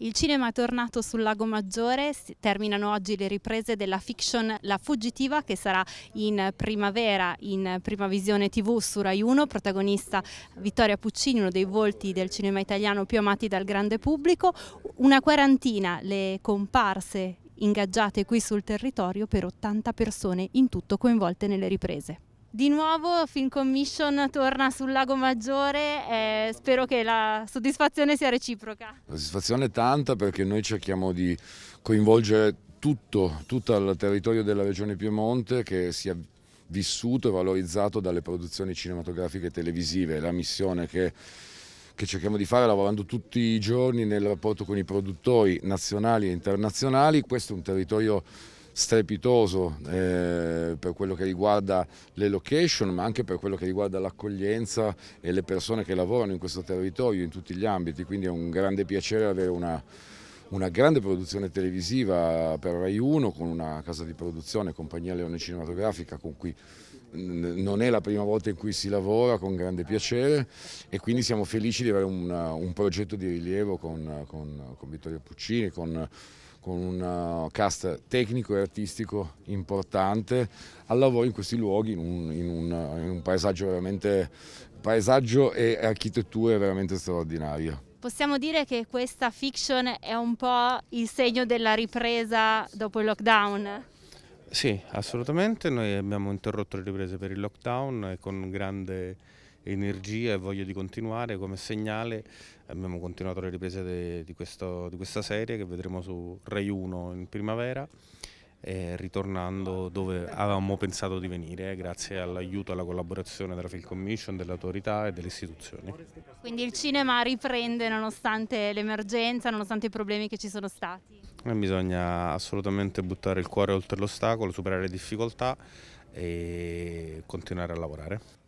Il cinema è tornato sul Lago Maggiore, terminano oggi le riprese della fiction La Fuggitiva che sarà in primavera in prima visione tv su Rai 1, protagonista Vittoria Puccini, uno dei volti del cinema italiano più amati dal grande pubblico, una quarantina le comparse ingaggiate qui sul territorio per 80 persone in tutto coinvolte nelle riprese. Di nuovo Film Commission torna sul Lago Maggiore e spero che la soddisfazione sia reciproca. La soddisfazione è tanta perché noi cerchiamo di coinvolgere tutto, tutto il territorio della regione Piemonte che sia vissuto e valorizzato dalle produzioni cinematografiche e televisive. La missione che che cerchiamo di fare lavorando tutti i giorni nel rapporto con i produttori nazionali e internazionali. Questo è un territorio strepitoso eh, per quello che riguarda le location ma anche per quello che riguarda l'accoglienza e le persone che lavorano in questo territorio in tutti gli ambiti, quindi è un grande piacere avere una, una grande produzione televisiva per Rai 1 con una casa di produzione, compagnia Leone Cinematografica con cui non è la prima volta in cui si lavora con grande piacere e quindi siamo felici di avere una, un progetto di rilievo con, con, con Vittorio Puccini, con con un eh, cast tecnico e artistico importante al lavoro in questi luoghi, in un, in un, in un paesaggio, paesaggio e architetture veramente straordinarie. Possiamo dire che questa fiction è un po' il segno della ripresa dopo il lockdown? Sì, assolutamente. Noi abbiamo interrotto le riprese per il lockdown e eh, con grande energia e voglia di continuare come segnale abbiamo continuato le riprese de, di, questo, di, questa serie che vedremo su Rai 1 in primavera eh, ritornando dove avevamo pensato di venire eh, grazie all'aiuto e alla collaborazione della Film Commission, delle autorità e delle istituzioni. Quindi il cinema riprende nonostante l'emergenza, nonostante i problemi che ci sono stati? Eh, bisogna assolutamente buttare il cuore oltre l'ostacolo, superare le difficoltà e continuare a lavorare.